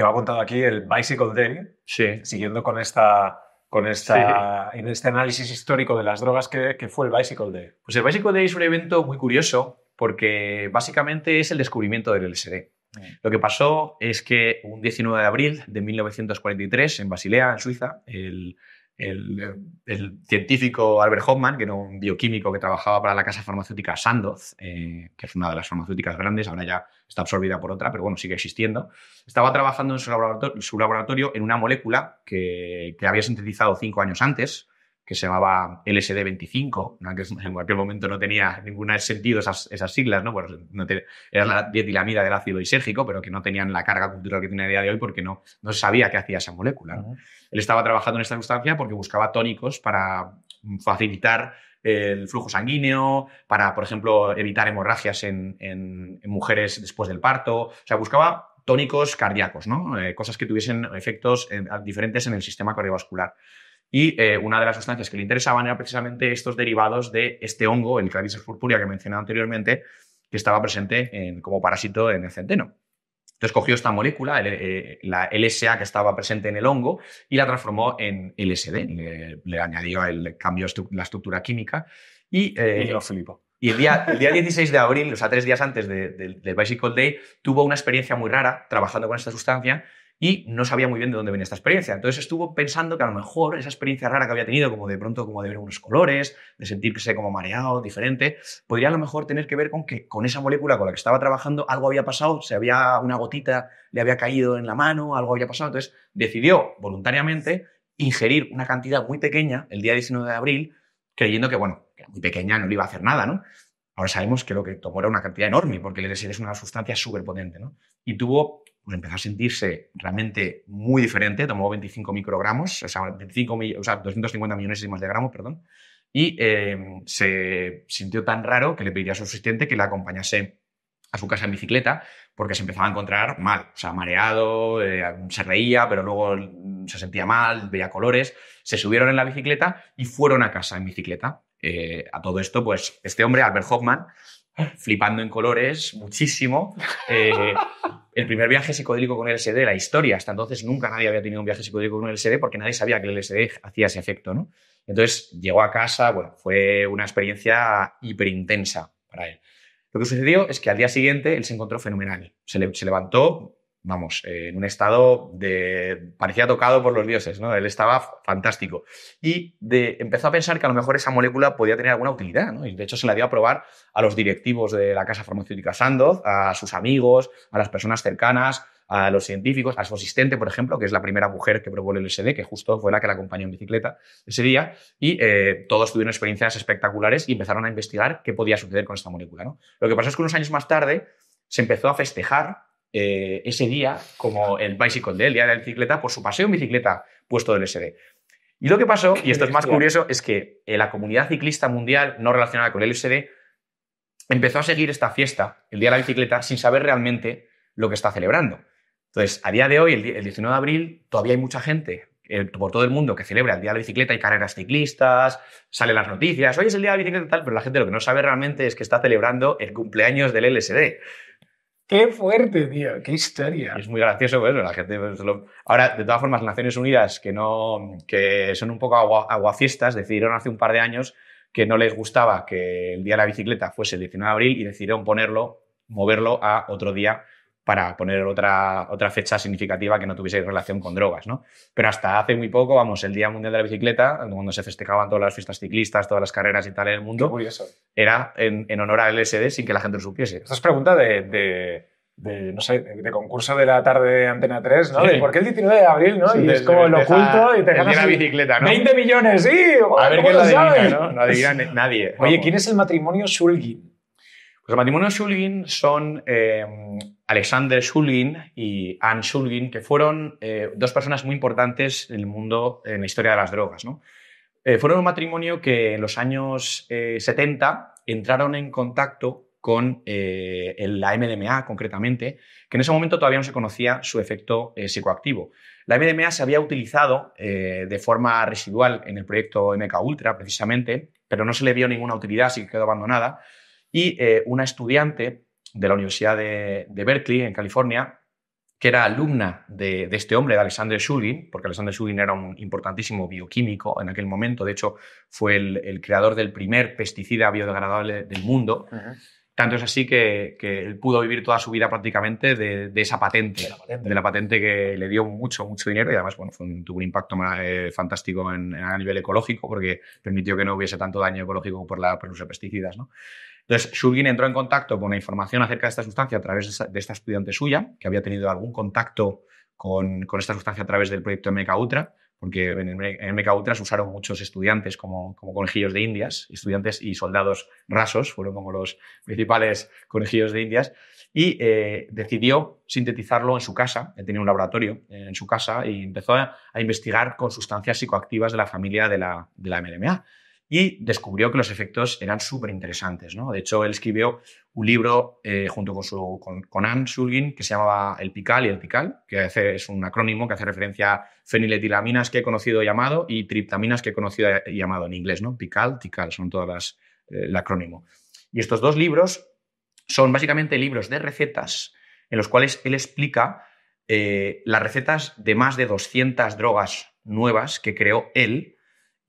que va contando aquí el Bicycle Day, siguiendo con esta con esta, en este análisis histórico de las drogas que, fue el Bicycle Day. Pues el Bicycle Day es un evento muy curioso porque básicamente es el descubrimiento del LSD. Mm. Lo que pasó es que un 19 de abril de 1943 en Basilea, en Suiza, el el, científico Albert Hoffman, que era un bioquímico que trabajaba para la casa farmacéutica Sandoz, eh, que es una de las farmacéuticas grandes, ahora ya está absorbida por otra, pero bueno, sigue existiendo, estaba trabajando en su laboratorio, en una molécula que había sintetizado cinco años antes, que se llamaba LSD25, que en cualquier momento no tenía ningún sentido esas, siglas, ¿no? bueno, era la dietilamida del ácido isérgico, pero que no tenían la carga cultural que tiene a día de hoy porque no, no sabía qué hacía esa molécula. Él estaba trabajando en esta sustancia porque buscaba tónicos para facilitar el flujo sanguíneo, para, por ejemplo, evitar hemorragias en, mujeres después del parto. O sea, buscaba tónicos cardíacos, ¿no? Eh, cosas que tuviesen efectos diferentes en el sistema cardiovascular. Y eh, una de las sustancias que le interesaban era precisamente estos derivados de este hongo, el claviceps purpurea que mencionaba anteriormente, que estaba presente como parásito en el centeno. Entonces cogió esta molécula, eh, la LSA que estaba presente en el hongo, y la transformó en LSD. Le, añadió el cambio, a la estructura química. Y, eh, y, y el, día, el día, 16 de abril, o sea, tres días antes del Bicycle Day, tuvo una experiencia muy rara trabajando con esta sustancia y no sabía muy bien de dónde venía esta experiencia. Entonces estuvo pensando que a lo mejor esa experiencia rara que había tenido, como de pronto como de ver unos colores, de sentir que se como mareado, diferente, podría a lo mejor tener que ver con que con esa molécula con la que estaba trabajando algo había pasado, se había una gotita le había caído en la mano, algo había pasado. Entonces decidió voluntariamente ingerir una cantidad muy pequeña el día 19 de abril, creyendo que, bueno, que era muy pequeña, no le iba a hacer nada, ¿no? Ahora sabemos que lo que tomó era una cantidad enorme, porque el LSD es una sustancia súper potente, ¿no? Y tuvo pues empezó a sentirse realmente muy diferente, tomó 25 microgramos, o sea, 25, o sea 250 millones de gramos, perdón, y em, se sintió tan raro que le pedía a su asistente que le acompañase a su casa en bicicleta porque se empezaba a encontrar mal, o sea, mareado, eh, se reía, pero luego se sentía mal, veía colores, se subieron en la bicicleta y fueron a casa en bicicleta. Eh, a todo esto, pues este hombre, Albert Hoffman, flipando en colores muchísimo. Eh, el primer viaje psicodélico con LSD de la historia. Hasta entonces nunca nadie había tenido un viaje psicodélico con LSD porque nadie sabía que el LSD hacía ese efecto. ¿no? Entonces llegó a casa, bueno, fue una experiencia intensa para él. Lo que sucedió es que al día siguiente él se encontró fenomenal. Se, le, se levantó vamos, eh, en un estado de. parecía tocado por los dioses, ¿no? Él estaba fantástico. Y empezó a pensar que a lo mejor esa molécula podía tener alguna utilidad, ¿no? Y de hecho se la dio a probar a los directivos de la casa farmacéutica Sandoz, a sus amigos, a las personas cercanas, a los científicos, a su asistente, por ejemplo, que es la primera mujer que probó el LSD, que justo fue la que la acompañó en bicicleta ese día, y eh, todos tuvieron experiencias espectaculares y empezaron a investigar qué podía suceder con esta molécula, ¿no? Lo que pasó es que unos años más tarde se empezó a festejar eh, ese día como el Bicycle Day, el día de la bicicleta, por su paseo en bicicleta puesto del LSD Y lo que pasó, y esto es más curioso, es que eh, la comunidad ciclista mundial no relacionada con el LSD empezó a seguir esta fiesta, el Día de la Bicicleta, sin saber realmente lo que está celebrando. Entonces, a día de hoy, el 19 de abril, todavía hay mucha gente eh, por todo el mundo que celebra el Día de la Bicicleta, y carreras ciclistas, salen las noticias, hoy es el Día de la Bicicleta pero la gente lo que no sabe realmente es que está celebrando el cumpleaños del LSD. Qué fuerte, tío, qué historia. es muy gracioso, pues, la gente. Pues, ahora, de todas formas, Naciones Unidas, que, no, que son un poco aguaciestas, aguafiestas, decidieron hace un par de años que no les gustaba que el día de la bicicleta fuese el 19 de abril y decidieron ponerlo, moverlo a otro día para poner otra, otra fecha significativa que no tuviese relación con drogas, ¿no? Pero hasta hace muy poco, vamos, el Día Mundial de la Bicicleta, cuando se festejaban todas las fiestas ciclistas, todas las carreras y tal en el mundo, era en, honor al LSD sin que la gente lo supiese. Esta es pregunta de, no sé, de, concurso de la tarde de Antena 3, ¿no? ¿Por qué el 19 de abril, no? y es como lo oculto y te ganas la bicicleta, 20 millones, sí. A ver qué lo adivina, ¿no? No adivina nadie. Oye, ¿quién es el matrimonio Shulgin? Los matrimonios Shulgin son eh, Alexander Shulgin y Anne Shulgin, que fueron eh, dos personas muy importantes en el mundo, en la historia de las drogas. Eh, fueron un matrimonio que en los años 70 entraron en contacto con la MDMA concretamente, que en ese momento todavía no se conocía su efecto psicoactivo. La MDMA se había utilizado de forma residual en el proyecto MK Ultra, precisamente, pero no se le vio ninguna utilidad, así que quedó abandonada y eh, una estudiante de la Universidad de, Berkeley, en California, que era alumna de, este hombre, de Alexander Shulgin, porque Alexander Shulgin era un importantísimo bioquímico en aquel momento, de hecho fue el, creador del primer pesticida biodegradable del mundo. Tanto es así que, él pudo vivir toda su vida prácticamente de, esa patente, de la patente, que le dio mucho, mucho dinero y además bueno, tuvo un impacto eh, fantástico a nivel ecológico porque permitió que no hubiese tanto daño ecológico por, la, por de pesticidas. Entonces, Shulgin entró en contacto con la información acerca de esta sustancia a través de esta, estudiante suya, que había tenido algún contacto con, con, esta sustancia a través del proyecto MK Ultra porque en el, MK usaron muchos estudiantes como, como, conejillos de indias, estudiantes y soldados rasos fueron como los principales conejillos de indias, y eh, decidió sintetizarlo en su casa, tenía un laboratorio en su casa y empezó a, investigar con sustancias psicoactivas de la familia de la, de y descubrió que los efectos eran súper interesantes. ¿no? De hecho, él escribió un libro eh, junto con, su, con, Anne Shulgin que se llamaba El Pical y el Pical, que es un acrónimo que hace referencia a feniletilaminas que he conocido llamado y triptaminas que he conocido y llamado en inglés. ¿no? Pical, Tical, son todas las, eh, el acrónimo. Y estos dos libros son básicamente libros de recetas en los cuales él explica eh, las recetas de más de 200 drogas nuevas que creó él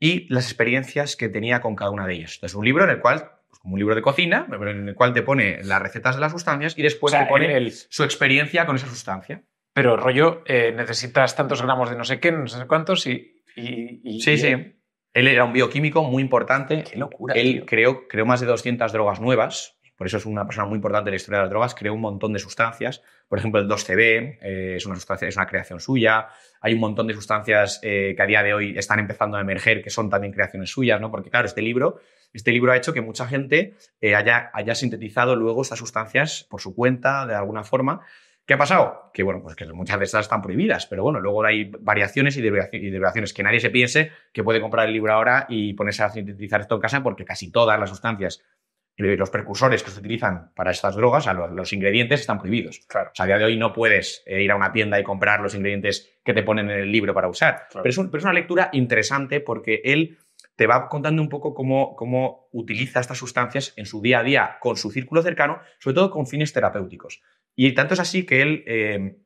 y las experiencias que tenía con cada una de ellas. Entonces, un libro en el cual pues, como un libro de cocina, en el cual te pone las recetas de las sustancias y después te pone su experiencia con esa sustancia. Pero rollo, eh, necesitas tantos gramos de no sé qué, no sé cuántos y... sí, sí. Él... era un bioquímico muy importante. Qué locura. Él creó, creó más de 200 drogas nuevas por eso es una persona muy importante en la historia de las drogas. Creó un montón de sustancias. Por ejemplo, el 2CB eh, es, una sustancia, es una creación suya. Hay un montón de sustancias eh, que a día de hoy están empezando a emerger que son también creaciones suyas, ¿no? Porque, claro, este libro, este libro ha hecho que mucha gente eh, haya, sintetizado luego estas sustancias por su cuenta, de alguna forma. ¿Qué ha pasado? Que bueno, pues que muchas de estas están prohibidas, pero bueno, luego hay variaciones y derivaciones. Que nadie se piense que puede comprar el libro ahora y ponerse a sintetizar esto en casa, porque casi todas las sustancias los precursores que se utilizan para estas drogas, los, ingredientes están prohibidos. Claro. O sea, a día de hoy no puedes eh, ir a una tienda y comprar los ingredientes que te ponen en el libro para usar. Pero, es una lectura interesante porque él te va contando un poco cómo, cómo utiliza estas sustancias en su día a día con su círculo cercano, sobre todo con fines terapéuticos. Y tanto es así que él eh,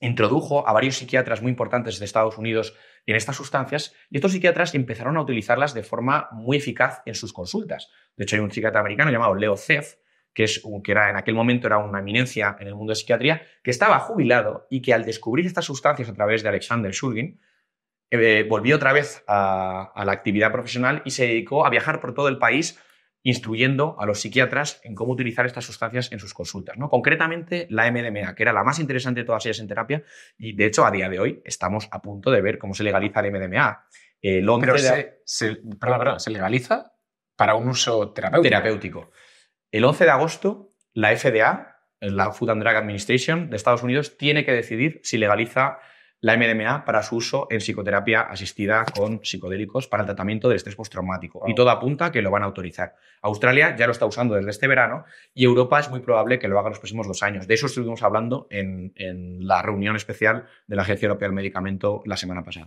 introdujo a varios psiquiatras muy importantes de Estados Unidos en estas sustancias y estos psiquiatras empezaron a utilizarlas de forma muy eficaz en sus consultas. De hecho, hay un psiquiatra americano llamado Leo Zeff, que, es, que era, en aquel momento era una eminencia en el mundo de psiquiatría, que estaba jubilado y que al descubrir estas sustancias a través de Alexander Shulgin, eh, volvió otra vez a la actividad profesional y se dedicó a viajar por todo el país instruyendo a los psiquiatras en cómo utilizar estas sustancias en sus consultas. ¿no? Concretamente, la MDMA, que era la más interesante de todas ellas en terapia, y de hecho, a día de hoy estamos a punto de ver cómo se legaliza la MDMA. Pero se, legaliza para un uso terapéutico. terapéutico. El 11 de agosto, la FDA, la Food and Drug Administration de Estados Unidos, tiene que decidir si legaliza la MDMA para su uso en psicoterapia asistida con psicodélicos para el tratamiento del estrés postraumático. Y todo apunta que lo van a autorizar. Australia ya lo está usando desde este verano y Europa es muy probable que lo haga en los próximos dos años. De eso estuvimos hablando en, en la reunión especial de la Agencia Europea del Medicamento la semana pasada.